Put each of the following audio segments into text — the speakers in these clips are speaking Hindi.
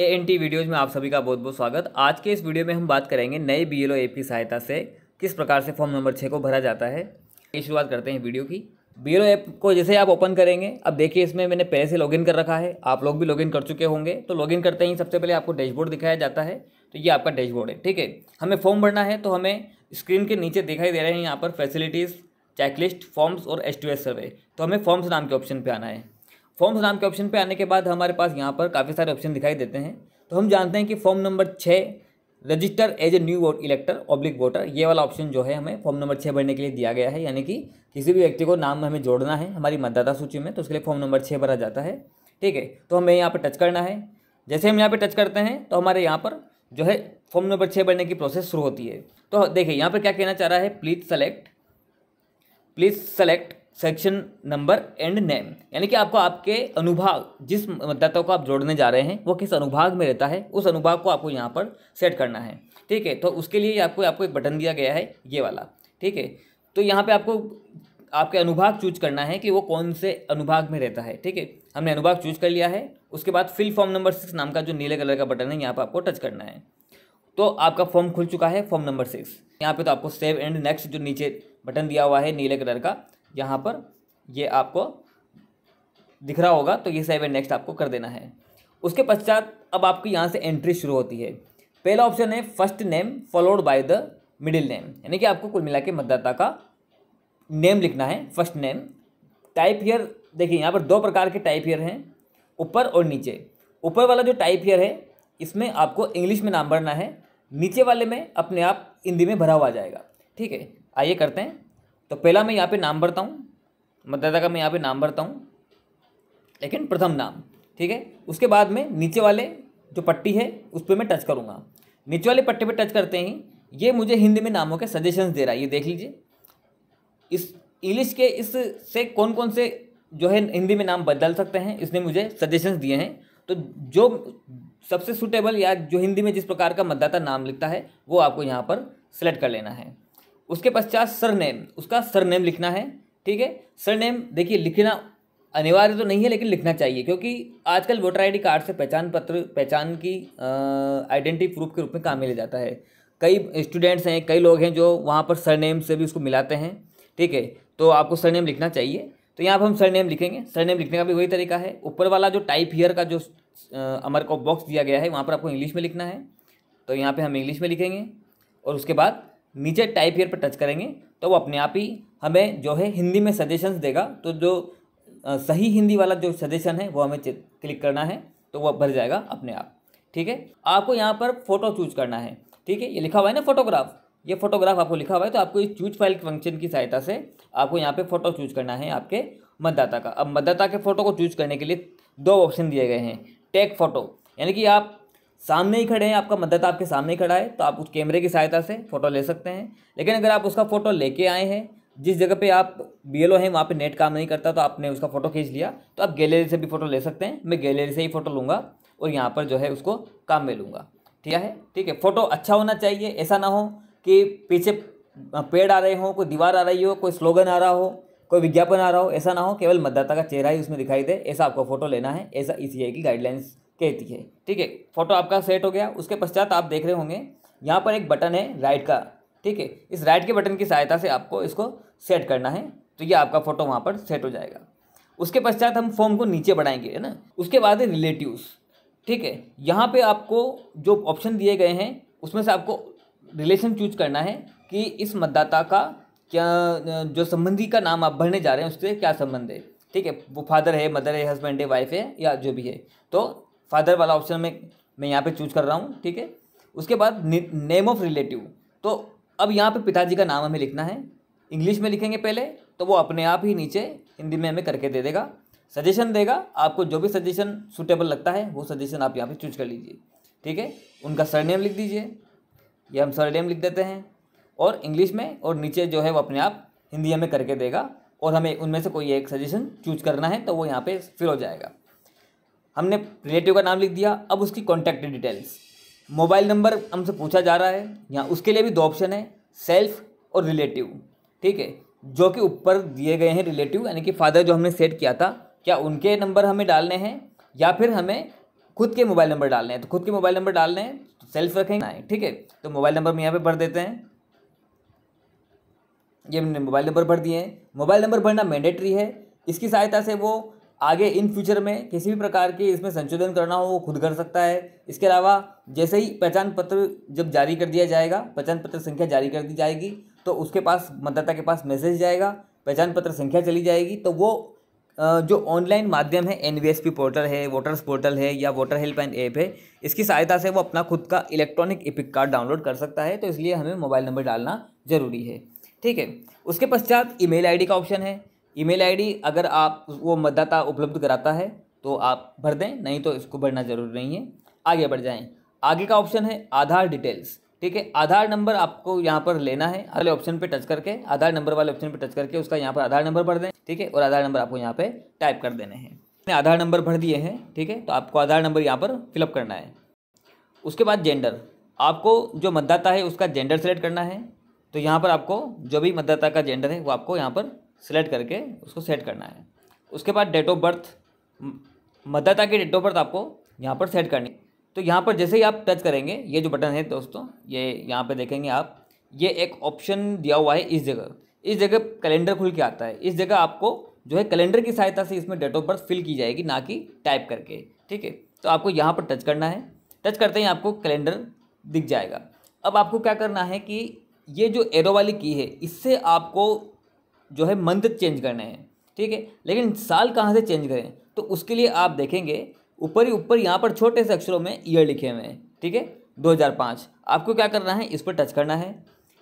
ए एन टी वीडियोज़ में आप सभी का बहुत बहुत स्वागत आज के इस वीडियो में हम बात करेंगे नए बी एल ऐप की सहायता से किस प्रकार से फॉर्म नंबर छः को भरा जाता है ये शुरुआत करते हैं वीडियो की बी एल ऐप को जैसे आप ओपन करेंगे अब देखिए इसमें मैंने पहले से लॉगिन कर रखा है आप लोग भी लॉगिन कर चुके होंगे तो लॉगिन करते ही सबसे पहले आपको डैशबोर्ड दिखाया जाता है तो ये आपका डैशबोर्ड है ठीक है हमें फॉर्म भरना है तो हमें स्क्रीन के नीचे दिखाई दे रहे हैं यहाँ पर फैसिलिटीज़ चेकलिस्ट फॉर्म्स और एस सर्वे तो हमें फॉर्म्स नाम के ऑप्शन पर आना है फॉर्म्स नाम के ऑप्शन पे आने के बाद हमारे पास यहाँ पर काफ़ी सारे ऑप्शन दिखाई देते हैं तो हम जानते हैं कि फॉर्म नंबर छः register as a new vote elector public voter ये वाला ऑप्शन जो है हमें फॉर्म नंबर छः भरने के लिए दिया गया है यानी कि किसी भी व्यक्ति को नाम हमें जोड़ना है हमारी मतदाता सूची में तो उसके लिए फॉर्म नंबर छः भरा जाता है ठीक है तो हमें यहाँ पर टच करना है जैसे हम यहाँ पर टच करते हैं तो हमारे यहाँ पर जो है फॉर्म नंबर छः भरने की प्रोसेस शुरू होती है तो देखिए यहाँ पर क्या कहना चाह रहा है please select please select section number and name यानी कि आपको आपके अनुभाग जिस मतदाता को आप जोड़ने जा रहे हैं वो किस अनुभाग में रहता है उस अनुभाग को आपको यहाँ पर सेट करना है ठीक है तो उसके लिए आपको आपको एक बटन दिया गया है ये वाला ठीक है तो यहाँ पे आपको आपके अनुभाग चूज करना है कि वो कौन से अनुभाग में रहता है ठीक है हमने अनुभाग चूज कर लिया है उसके बाद फिल फॉर्म नंबर सिक्स नाम का जो नीले कलर का बटन है यहाँ पर आपको टच करना है तो आपका फॉर्म खुल चुका है फॉर्म नंबर सिक्स यहाँ पे तो आपको सेव एंड नेक्स्ट जो नीचे बटन दिया हुआ है नीले कलर का यहाँ पर ये आपको दिख रहा होगा तो ये सेव एंड नेक्स्ट आपको कर देना है उसके पश्चात अब आपकी यहाँ से एंट्री शुरू होती है पहला ऑप्शन है first name followed by the middle name यानी कि आपको कुल मिला के मतदाता का नेम लिखना है फर्स्ट नेम टाइप ईयर देखिए यहाँ पर दो प्रकार के टाइप ईयर हैं ऊपर और नीचे ऊपर वाला जो टाइप ईयर है इसमें आपको इंग्लिश में नाम भरना है नीचे वाले में अपने आप हिंदी में भरा हुआ जाएगा ठीक है आइए करते हैं तो पहला मैं यहाँ पे नाम भरता हूँ मतदाता का मैं यहाँ पे नाम भरता हूँ लेकिन प्रथम नाम ठीक है उसके बाद में नीचे वाले जो पट्टी है उस पर मैं टच करूँगा नीचे वाले पट्टी पर टच करते ही ये मुझे हिंदी में नामों के सजेशन दे रहा है ये देख लीजिए इस इंग्लिश के इस से कौन कौन से जो है हिंदी में नाम बदल सकते हैं इसने मुझे सजेशंस दिए हैं तो जो सबसे सुटेबल या जो हिंदी में जिस प्रकार का मतदाता नाम लिखता है वो आपको यहाँ पर सेलेक्ट कर लेना है उसके पश्चात सरनेम उसका सरनेम लिखना है ठीक है सरनेम देखिए लिखना अनिवार्य तो नहीं है लेकिन लिखना चाहिए क्योंकि आजकल वोटर आईडी कार्ड से पहचान पत्र पहचान की आइडेंटिटी प्रूफ के रूप में काम में लिया जाता है कई स्टूडेंट्स हैं कई लोग हैं जो वहाँ पर सरनेम से भी उसको मिलाते हैं ठीक है तो आपको सरनेम लिखना चाहिए तो यहाँ पर हम सरनेम लिखेंगे सरनेम लिखने का भी वही तरीका है ऊपर वाला जो टाइप हीयर का जो अमर को बॉक्स दिया गया है वहाँ पर आपको इंग्लिश में लिखना है तो यहाँ पर हम इंग्लिश में लिखेंगे और उसके बाद नीचे टाइप ईयर पर टच करेंगे तो वो अपने आप ही हमें जो है हिंदी में सजेशंस देगा तो जो सही हिंदी वाला जो सजेशन है वो हमें क्लिक करना है तो वह भर जाएगा अपने आप ठीक है आपको यहाँ पर फ़ोटो चूज करना है ठीक है ये लिखा हुआ है ना फोटोग्राफ ये फोटोग्राफ आपको लिखा हुआ है तो आपको इस चूज फाइल फंक्शन की सहायता से आपको यहाँ पे फ़ोटो चूज करना है आपके मतदाता का अब मतदाता के फ़ोटो को चूज करने के लिए दो ऑप्शन दिए गए हैं टेक फ़ोटो यानी कि आप सामने ही खड़े हैं आपका मतदाता आपके सामने ही खड़ा है तो आप उस कैमरे की सहायता से फ़ोटो ले सकते हैं लेकिन अगर आप उसका फ़ोटो लेके आए हैं जिस जगह पे आप बी एल हैं वहाँ पे नेट काम नहीं करता तो आपने उसका फ़ोटो खींच लिया तो आप गैलरी से भी फ़ोटो ले सकते हैं मैं गैलरी से ही फ़ोटो लूँगा और यहाँ पर जो है उसको काम में लूँगा ठीक है ठीक है फ़ोटो अच्छा होना चाहिए ऐसा ना हो कि पीछे पेड़ आ रहे हों कोई दीवार आ रही हो कोई स्लोगन आ रहा हो कोई विज्ञापन आ रहा हो ऐसा ना हो केवल मतदाता का चेहरा ही उसमें दिखाई दे ऐसा आपको फ़ोटो लेना है ऐसा ई e की गाइडलाइंस कहती है ठीक है फोटो आपका सेट हो गया उसके पश्चात आप देख रहे होंगे यहाँ पर एक बटन है राइट का ठीक है इस राइट के बटन की सहायता से आपको इसको सेट करना है तो ये आपका फ़ोटो वहाँ पर सेट हो जाएगा उसके पश्चात हम फॉर्म को नीचे बढ़ाएंगे है ना उसके बाद है रिलेटिव्स ठीक है यहाँ पे आपको जो ऑप्शन दिए गए हैं उसमें से आपको रिलेशन चूज करना है कि इस मतदाता का क्या जो संबंधी का नाम आप भरने जा रहे हैं उससे क्या संबंध है ठीक है वो फादर है मदर है हस्बैंड है वाइफ है या जो भी है तो फादर वाला ऑप्शन में मैं यहाँ पे चूज कर रहा हूँ ठीक है उसके बाद नेम ऑफ रिलेटिव तो अब यहाँ पे पिताजी का नाम हमें लिखना है इंग्लिश में लिखेंगे पहले तो वो अपने आप ही नीचे हिंदी में हमें करके दे देगा सजेशन देगा आपको जो भी सजेशन सुटेबल लगता है वो सजेशन आप यहाँ पे चूज कर लीजिए ठीक है उनका सरनेम लिख दीजिए ये हम सरनेम लिख देते हैं और इंग्लिश में और नीचे जो है वो अपने आप हिंदी हमें करके देगा और हमें उनमें से कोई एक सजेशन चूज करना है तो वो यहाँ पे फिल हो जाएगा हमने रिलेटिव का नाम लिख दिया अब उसकी कॉन्टैक्ट डिटेल्स मोबाइल नंबर हमसे पूछा जा रहा है यहाँ उसके लिए भी दो ऑप्शन है सेल्फ और रिलेटिव ठीक है जो कि ऊपर दिए गए हैं रिलेटिव यानी कि फादर जो हमने सेट किया था क्या उनके नंबर हमें डालने हैं या फिर हमें खुद के मोबाइल नंबर डालने हैं तो खुद के मोबाइल नंबर डालने हैं तो सेल्फ रखेंगे ठीक है तो मोबाइल नंबर हम यहाँ पर भर देते हैं ये हमने मोबाइल नंबर भर दिए हैं मोबाइल नंबर भरना मैंडेटरी है इसकी सहायता से वो आगे इन फ्यूचर में किसी भी प्रकार के इसमें संशोधन करना हो वो खुद कर सकता है इसके अलावा जैसे ही पहचान पत्र जब जारी कर दिया जाएगा पहचान पत्र संख्या जारी कर दी जाएगी तो उसके पास मतदाता के पास मैसेज जाएगा पहचान पत्र संख्या चली जाएगी तो वो जो ऑनलाइन माध्यम है एन पोर्टल है वोटर्स पोर्टल है या वोटर हेल्पलाइन ऐप है इसकी सहायता से वो अपना खुद का इलेक्ट्रॉनिक इपिक कार्ड डाउनलोड कर सकता है तो इसलिए हमें मोबाइल नंबर डालना ज़रूरी है ठीक है उसके पश्चात ईमेल आईडी का ऑप्शन है ईमेल आईडी अगर आप वो मतदाता उपलब्ध कराता है तो आप भर दें नहीं तो इसको भरना जरूरी नहीं है आगे बढ़ जाएं आगे का ऑप्शन है आधार डिटेल्स ठीक है आधार नंबर आपको यहाँ पर लेना है अगले ऑप्शन पे टच करके आधार नंबर वाले ऑप्शन पे टच करके उसका यहाँ पर आधार नंबर भर दें ठीक है और आधार नंबर आपको यहाँ पे टाइप कर देने हैं आधार नंबर भर दिए हैं ठीक है तो आपको आधार नंबर यहाँ पर फिलअप करना है उसके बाद जेंडर आपको जो मतदाता है उसका जेंडर सेलेक्ट करना है तो यहाँ पर आपको जो भी मतदाता का जेंडर है वो आपको यहाँ पर सेलेक्ट करके उसको सेट करना है उसके बाद डेट ऑफ बर्थ मतदाता की डेट ऑफ बर्थ आपको यहाँ पर सेट करनी तो यहाँ पर जैसे ही आप टच करेंगे ये जो बटन है दोस्तों ये यहाँ पर देखेंगे आप ये एक ऑप्शन दिया हुआ है इस जगह इस जगह कैलेंडर खुल के आता है इस जगह आपको जो है कैलेंडर की सहायता से इसमें डेट ऑफ बर्थ फिल की जाएगी ना कि टाइप करके ठीक है तो आपको यहाँ पर टच करना है टच करते ही आपको कैलेंडर दिख जाएगा अब आपको क्या करना है कि ये जो एरो वाली की है इससे आपको जो है मंथ चेंज करने हैं ठीक है लेकिन साल कहाँ से चेंज करें तो उसके लिए आप देखेंगे ऊपर ही ऊपर यहाँ पर छोटे से अक्षरों में ईयर लिखे हुए हैं ठीक है 2005 आपको क्या करना है इस पर टच करना है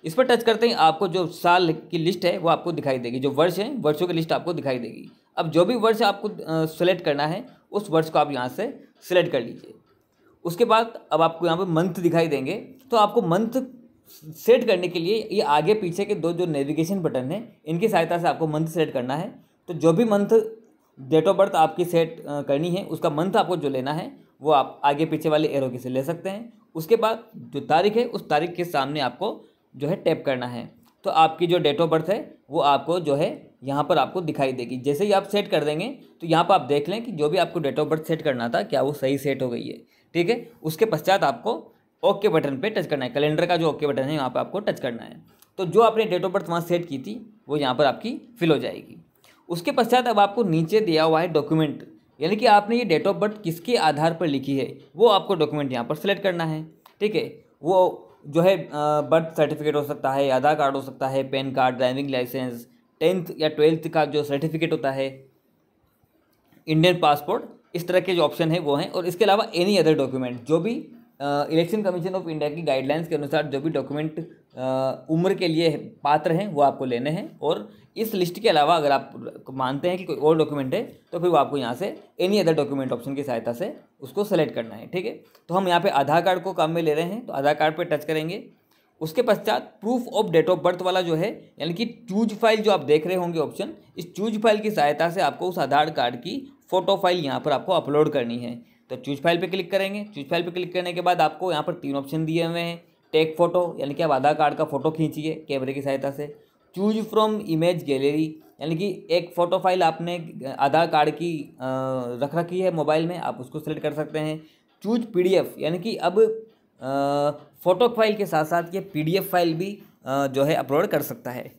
इस पर टच करते ही आपको जो साल की लिस्ट है वो आपको दिखाई देगी जो वर्ष है वर्षों की लिस्ट आपको दिखाई देगी अब जो भी वर्ष आपको सेलेक्ट करना है उस वर्ष को आप यहाँ से सिलेक्ट कर लीजिए उसके बाद अब आपको यहाँ पर मंथ दिखाई देंगे तो आपको मंथ सेट करने के लिए ये आगे पीछे के दो जो नेविगेशन बटन हैं इनकी सहायता से आपको मंथ सेट करना है तो जो भी मंथ डेट ऑफ बर्थ आपकी सेट करनी है उसका मंथ आपको जो लेना है वो आप आगे पीछे वाले एरो के से ले सकते हैं उसके बाद जो तारीख है उस तारीख के सामने आपको जो है टैप करना है तो आपकी जो डेट ऑफ बर्थ है वो आपको जो है यहाँ पर आपको दिखाई देगी जैसे ही आप सेट कर देंगे तो यहाँ पर आप देख लें कि जो भी आपको डेट ऑफ बर्थ सेट करना था क्या वो सही सेट हो गई है ठीक है उसके पश्चात आपको ओके बटन पे टच करना है कैलेंडर का जो ओके बटन है यहाँ पर आपको टच करना है तो जो आपने डेट ऑफ बर्थ वहाँ सेट की थी वो यहाँ पर आपकी फिल हो जाएगी उसके पश्चात अब आपको नीचे दिया हुआ है डॉक्यूमेंट यानी कि आपने ये डेट ऑफ बर्थ किसके आधार पर लिखी है वो आपको डॉक्यूमेंट यहाँ पर सेलेक्ट करना है ठीक है वो जो है बर्थ सर्टिफिकेट हो सकता है आधार कार्ड हो सकता है PAN card driving licence tenth या ट्वेल्थ का जो सर्टिफिकेट होता है इंडियन पासपोर्ट इस तरह के जो ऑप्शन है वो हैं और इसके अलावा एनी अदर डॉक्यूमेंट जो भी इलेक्शन कमीशन ऑफ इंडिया की गाइडलाइंस के अनुसार जो भी डॉक्यूमेंट उम्र के लिए पात्र हैं वो आपको लेने हैं और इस लिस्ट के अलावा अगर आप मानते हैं कि कोई और डॉक्यूमेंट है तो फिर वो आपको यहाँ से एनी अदर डॉक्यूमेंट ऑप्शन की सहायता से उसको सेलेक्ट करना है ठीक है तो हम यहाँ पे आधार कार्ड को काम में ले रहे हैं तो आधार कार्ड पर टच करेंगे उसके पश्चात proof of date of birth वाला जो है यानी कि चूज फाइल जो आप देख रहे होंगे ऑप्शन इस चूज फाइल की सहायता से आपको उस आधार कार्ड की फ़ोटो फाइल यहाँ पर आपको अपलोड करनी है तो चूज फाइल पे क्लिक करेंगे चूज फाइल पे क्लिक करने के बाद आपको यहाँ पर तीन ऑप्शन दिए हुए हैं टेक फोटो यानी कि आप आधार कार्ड का फ़ोटो खींचिए कैमरे की सहायता से चूज फ्रॉम इमेज गैलरी यानी कि एक फ़ोटो फाइल आपने आधार कार्ड की रख रखी है मोबाइल में आप उसको सेलेक्ट कर सकते हैं चूज पी यानी कि अब फ़ोटो फाइल के साथ साथ ये पी फाइल भी आ, जो है अपलोड कर सकता है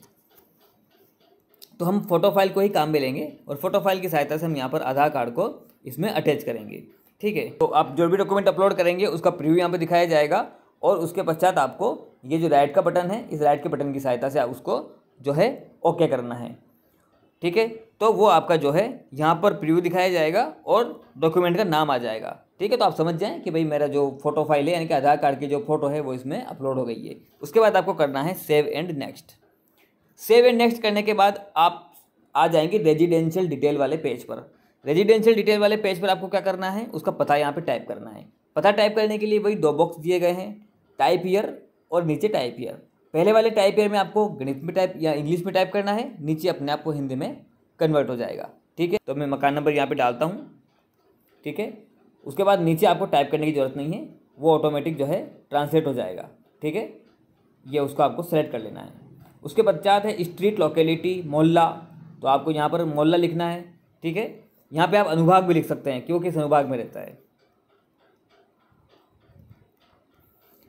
तो हम फ़ोटो फाइल को ही काम में लेंगे और फ़ोटो फाइल की सहायता से हम यहाँ पर आधार कार्ड को इसमें अटैच करेंगे ठीक है तो आप जो भी डॉक्यूमेंट अपलोड करेंगे उसका प्रिव्यू यहाँ पर दिखाया जाएगा और उसके पश्चात आपको ये जो राइट का बटन है इस राइट के बटन की सहायता से उसको जो है ओके करना है ठीक है तो वो आपका जो है यहाँ पर प्रिव्यू दिखाया जाएगा और डॉक्यूमेंट का नाम आ जाएगा ठीक है तो आप समझ जाएं कि भाई मेरा जो फोटो फाइल है यानी कि आधार कार्ड की जो फोटो है वो इसमें अपलोड हो गई है उसके बाद आपको करना है save and next save and next करने के बाद आप आ जाएंगे रेजिडेंशियल डिटेल वाले पेज पर रेजिडेंशियल डिटेल वाले पेज पर आपको क्या करना है उसका पता यहाँ पे टाइप करना है पता टाइप करने के लिए वही दो बॉक्स दिए गए हैं टाइप ईयर और नीचे टाइप ईयर पहले वाले टाइप ईयर में आपको गणित में टाइप या इंग्लिश में टाइप करना है नीचे अपने आप को हिंदी में कन्वर्ट हो जाएगा ठीक है तो मैं मकान नंबर यहाँ पर डालता हूँ ठीक है उसके बाद नीचे आपको टाइप करने की ज़रूरत नहीं है वो ऑटोमेटिक जो है ट्रांसलेट हो जाएगा ठीक है ये उसको आपको सेलेक्ट कर लेना है उसके पश्चात है स्ट्रीट लोकेलिटी मोहल्ला तो आपको यहाँ पर मोहल्ला लिखना है ठीक है यहाँ पे आप अनुभाग भी लिख सकते हैं कि वो किस अनुभाग में रहता है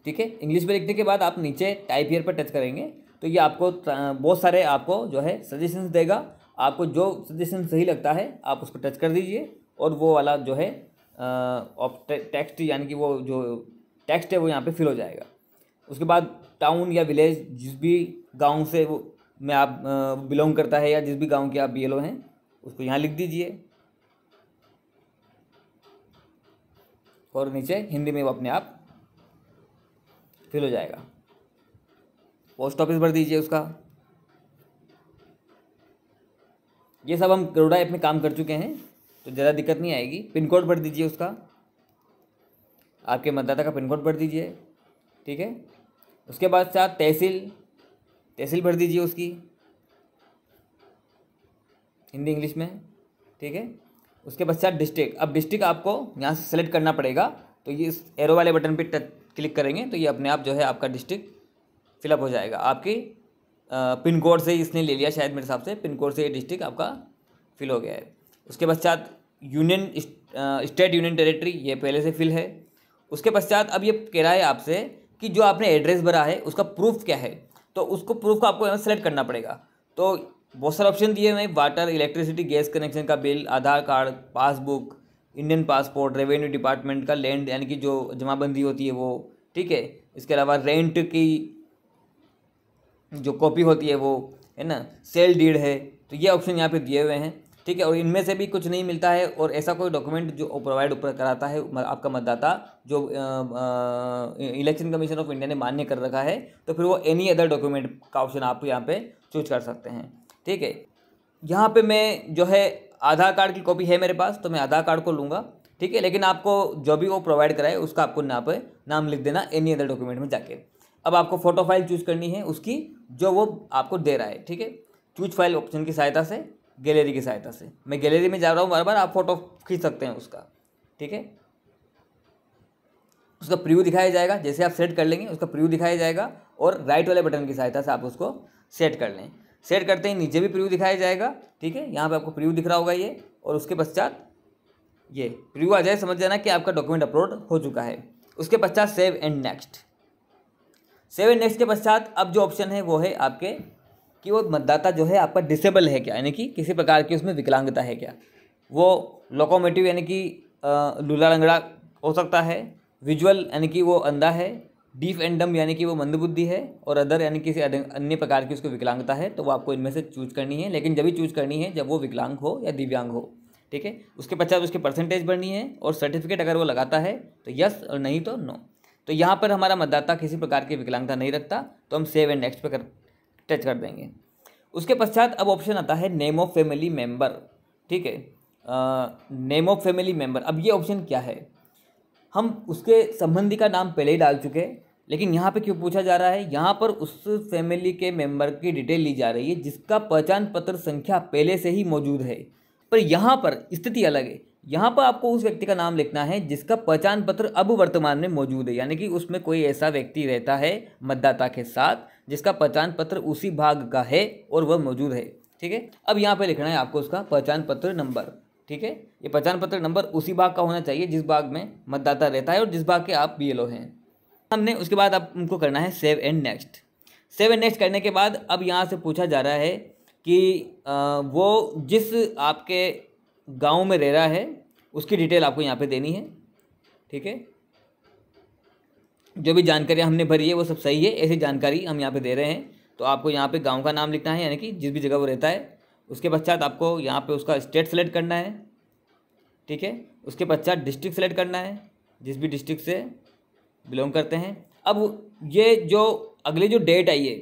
ठीक है इंग्लिश में लिखने के बाद आप नीचे टाइप ईयर पर टच करेंगे तो ये आपको बहुत सारे आपको जो है सजेशंस देगा आपको जो सजेशन सही लगता है आप उसको टच कर दीजिए और वो वाला जो है टेक्स्ट यानी कि वो जो टेक्स्ट है वो यहाँ पे फिल हो जाएगा उसके बाद टाउन या विलेज जिस भी गांव से वो में आप बिलोंग करता है या जिस भी गांव के आप बी हैं उसको यहाँ लिख दीजिए और नीचे हिंदी में वो अपने आप फिल हो जाएगा पोस्ट ऑफिस भर दीजिए उसका ये सब हम करोड़ा ऐप में काम कर चुके हैं तो ज़्यादा दिक्कत नहीं आएगी पिन कोड भर दीजिए उसका आपके मतदाता का पिन कोड भर दीजिए ठीक है उसके बाद साथ तहसील तहसील भर दीजिए उसकी हिंदी इंग्लिश में ठीक है उसके पश्चात डिस्ट्रिक्ट अब डिस्ट्रिक्ट आपको यहाँ से सेलेक्ट करना पड़ेगा तो ये इस एरो वाले बटन पर क्लिक करेंगे तो ये अपने आप जो है आपका डिस्ट्रिक्ट फिलअप हो जाएगा आपकी पिन कोड से इसने ले लिया शायद मेरे हिसाब से पिन कोड से ये डिस्ट्रिक्ट आपका फिल हो गया है उसके पश्चात यूनियन स्टेट यूनियन टेरेटरी ये पहले से फिल है उसके पश्चात अब ये कह रहा है आपसे कि जो आपने एड्रेस भरा है उसका प्रूफ क्या है तो उसको प्रूफ का आपको यहाँ सेलेक्ट करना पड़ेगा तो बहुत सारे ऑप्शन दिए हैं वाटर इलेक्ट्रिसिटी गैस कनेक्शन का bill Aadhaar card passbook Indian passport revenue department का लैंड यानी कि जो जमाबंदी होती है वो ठीक है इसके अलावा रेंट की जो कॉपी होती है वो है ना सेल डीड है तो ये ऑप्शन यहाँ पे दिए हुए हैं ठीक है और इनमें से भी कुछ नहीं मिलता है और ऐसा कोई डॉक्यूमेंट जो प्रोवाइड ऊपर कराता है आपका मतदाता जो इलेक्शन कमीशन ऑफ इंडिया ने मान्य कर रखा है तो फिर वो एनी अदर डॉक्यूमेंट का ऑप्शन आप यहाँ पे चूज कर सकते हैं ठीक है यहाँ पे मैं जो है आधार कार्ड की कॉपी है मेरे पास तो मैं आधार कार्ड को लूँगा ठीक है लेकिन आपको जो भी वो प्रोवाइड कराए उसका आपको यहाँ पे नाम लिख देना एनी अदर डॉक्यूमेंट में जाके अब आपको फ़ोटो फाइल चूज़ करनी है उसकी जो वो आपको दे रहा है ठीक है चूज फाइल ऑप्शन की सहायता से गैलरी की सहायता से मैं गैलरी में जा रहा हूँ बार बार आप फ़ोटो खींच सकते हैं उसका ठीक है उसका प्रीव्यू दिखाया जाएगा जैसे आप सेट कर लेंगे उसका प्रीव्यू दिखाया जाएगा और राइट वाले बटन की सहायता से आप उसको सेट कर लें सेट करते ही नीचे भी प्रीव्यू दिखाया जाएगा ठीक है यहाँ पे आपको प्रीव्यू दिख रहा होगा ये और उसके पश्चात ये प्रीव्यू आ जाए समझ जाना कि आपका डॉक्यूमेंट अपलोड हो चुका है उसके पश्चात save and next save and next के पश्चात अब जो ऑप्शन है वो है आपके कि वो मतदाता जो है आपका डिसेबल है क्या यानी कि किसी प्रकार की उसमें विकलांगता है क्या वो लोकोमेटिव यानी कि लूला लंगड़ा हो सकता है विजुअल यानी कि वो अंधा है डीफ एंड डम यानी कि वो मंदबुद्धि है और अदर यानी किसी अन्य प्रकार की उसको विकलांगता है तो वो आपको इनमें से चूज करनी है लेकिन जब भी चूज करनी है जब वो विकलांग हो या दिव्यांग हो ठीक है उसके पश्चात उसके परसेंटेज बढ़नी है और सर्टिफिकेट अगर वो लगाता है तो यस और नहीं तो नो तो यहाँ पर हमारा मतदाता किसी प्रकार की विकलांगता नहीं रखता तो हम सेव एंड नेक्स्ट पर कर टच कर देंगे उसके पश्चात अब ऑप्शन आता है नेम ऑफ फैमिली मेम्बर ठीक है नेम ऑफ फैमिली मेम्बर अब ये ऑप्शन क्या है हम उसके संबंधी का नाम पहले ही डाल चुके हैं लेकिन यहाँ पे क्यों पूछा जा रहा है यहाँ पर उस फैमिली के मेंबर की डिटेल ली जा रही है जिसका पहचान पत्र संख्या पहले से ही मौजूद है पर यहाँ पर स्थिति अलग है यहाँ पर आपको उस व्यक्ति का नाम लिखना है जिसका पहचान पत्र अब वर्तमान में मौजूद है यानी कि उसमें कोई ऐसा व्यक्ति रहता है मतदाता के साथ जिसका पहचान पत्र उसी भाग का है और वह मौजूद है ठीक है अब यहाँ पे लिखना है आपको उसका पहचान पत्र नंबर ठीक है ये पहचान पत्र नंबर उसी बाग का होना चाहिए जिस बाग में मतदाता रहता है और जिस बाग के आप बी हैं हमने उसके बाद आप उनको करना है save and next save and next करने के बाद अब यहाँ से पूछा जा रहा है कि वो जिस आपके गांव में रह रहा है उसकी डिटेल आपको यहाँ पे देनी है ठीक है जो भी जानकारी हमने भरी है वो सब सही है ऐसी जानकारी हम यहाँ पे दे रहे हैं तो आपको यहाँ पे गांव का नाम लिखना है यानी कि जिस भी जगह वो रहता है उसके पश्चात आपको यहाँ पे उसका स्टेट सेलेक्ट करना है ठीक है उसके पश्चात डिस्ट्रिक्ट सेलेक्ट करना है जिस भी डिस्ट्रिक्ट से बिलोंग करते हैं अब ये जो अगली जो डेट आई है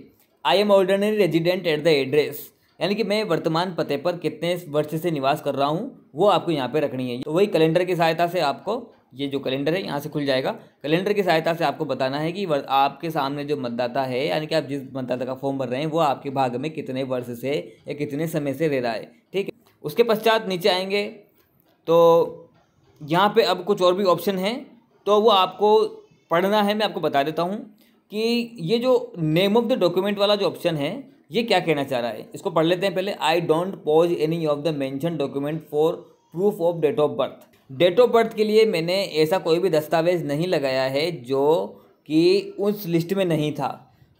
I am ordinary resident at the address यानी कि मैं वर्तमान पते पर कितने वर्ष से निवास कर रहा हूँ वो आपको यहाँ पे रखनी है तो वही कैलेंडर की सहायता से आपको ये जो कैलेंडर है यहाँ से खुल जाएगा कैलेंडर की सहायता से आपको बताना है कि आपके सामने जो मतदाता है यानी कि आप जिस मतदाता का फॉर्म भर रहे हैं वो आपके भाग में कितने वर्ष से या कितने समय से रह रहा है ठीक है उसके पश्चात नीचे आएंगे तो यहाँ पे अब कुछ और भी ऑप्शन हैं तो वो आपको पढ़ना है मैं आपको बता देता हूँ कि ये जो नेम ऑफ द डॉक्यूमेंट वाला जो ऑप्शन है ये क्या कहना चाह रहा है इसको पढ़ लेते हैं पहले I don't possess any of the mentioned document for proof of date of birth date of birth के लिए मैंने ऐसा कोई भी दस्तावेज़ नहीं लगाया है जो कि उस लिस्ट में नहीं था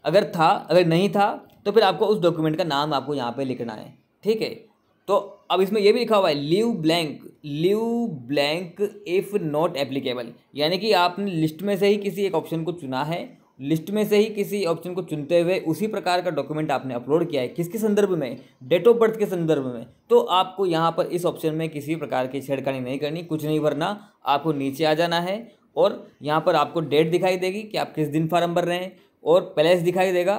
अगर था अगर नहीं था तो फिर आपको उस डॉक्यूमेंट का नाम आपको यहाँ पे लिखना है ठीक है तो अब इसमें यह भी लिखा हुआ है leave blank leave blank if not applicable यानी कि आपने लिस्ट में से ही किसी एक ऑप्शन को चुना है लिस्ट में से ही किसी ऑप्शन को चुनते हुए उसी प्रकार का डॉक्यूमेंट आपने अपलोड किया है किसके संदर्भ में डेट ऑफ बर्थ के संदर्भ में तो आपको यहाँ पर इस ऑप्शन में किसी प्रकार की छेड़खानी नहीं करनी कुछ नहीं भरना आपको नीचे आ जाना है और यहाँ पर आपको डेट दिखाई देगी कि आप किस दिन फार्म भर रहे हैं और प्लेस दिखाई देगा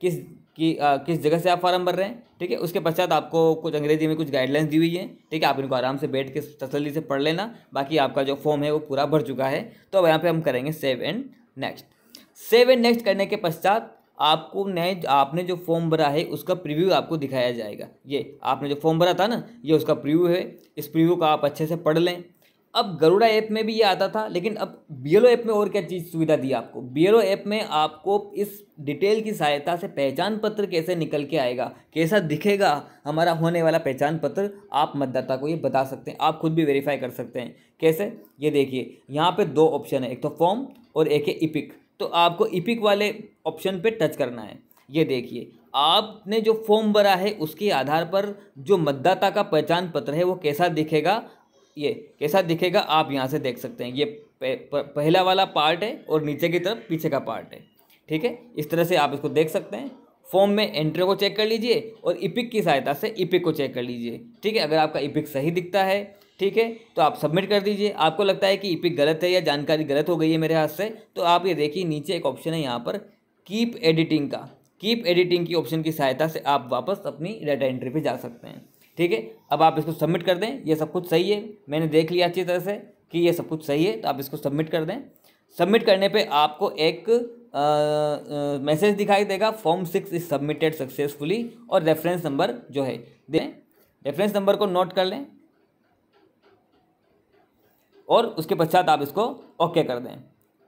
किस कि आ, किस जगह से आप फार्म भर रहे हैं ठीक है उसके पश्चात आपको कुछ अंग्रेजी में कुछ गाइडलाइंस दी हुई है ठीक है आप इनको आराम से बैठ के तसली से पढ़ लेना बाकी आपका जो फॉर्म है वो पूरा भर चुका है तो अब यहाँ पर हम करेंगे save and next save and next करने के पश्चात आपको नए आपने जो फॉर्म भरा है उसका प्रीव्यू आपको दिखाया जाएगा ये आपने जो फॉर्म भरा था ना ये उसका प्रीव्यू है इस प्रीव्यू का आप अच्छे से पढ़ लें अब गरुड़ा ऐप में भी ये आता था लेकिन अब बी एल ऐप में और क्या चीज़ सुविधा दी आपको बी एल ऐप में आपको इस डिटेल की सहायता से पहचान पत्र कैसे निकल के आएगा कैसा दिखेगा हमारा होने वाला पहचान पत्र आप मतदाता को ये बता सकते हैं आप खुद भी वेरीफाई कर सकते हैं कैसे ये देखिए यहाँ पे दो ऑप्शन है एक तो फॉर्म और एक है इपिक तो आपको इपिक e वाले ऑप्शन पे टच करना है ये देखिए आपने जो फॉर्म भरा है उसके आधार पर जो मतदाता का पहचान पत्र है वो कैसा दिखेगा ये कैसा दिखेगा आप यहाँ से देख सकते हैं ये पहला वाला पार्ट है और नीचे की तरफ पीछे का पार्ट है ठीक है इस तरह से आप इसको देख सकते हैं फॉर्म में एंट्री को चेक कर लीजिए और इपिक e की सहायता से इपिक e को चेक कर लीजिए ठीक है अगर आपका इपिक सही दिखता है ठीक है तो आप सबमिट कर दीजिए आपको लगता है कि ईपिक गलत है या जानकारी गलत हो गई है मेरे हाथ से तो आप ये देखिए नीचे एक ऑप्शन है यहाँ पर कीप एडिटिंग का कीप एडिटिंग की ऑप्शन की सहायता से आप वापस अपनी डाटा एंट्री पे जा सकते हैं ठीक है अब आप इसको सबमिट कर दें ये सब कुछ सही है मैंने देख लिया अच्छी तरह से कि ये सब कुछ सही है तो आप इसको सबमिट कर दें सबमिट करने पे आपको एक मैसेज दिखाई देगा form six is submitted successfully और रेफरेंस नंबर जो है दें रेफरेंस नंबर को नोट कर लें और उसके पश्चात आप इसको ओके कर दें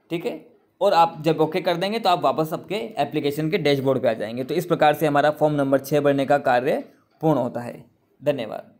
ठीक है और आप जब ओके कर देंगे तो आप वापस आपके एप्लीकेशन के डैशबोर्ड पे आ जाएंगे तो इस प्रकार से हमारा फॉर्म नंबर छः भरने का कार्य पूर्ण होता है धन्यवाद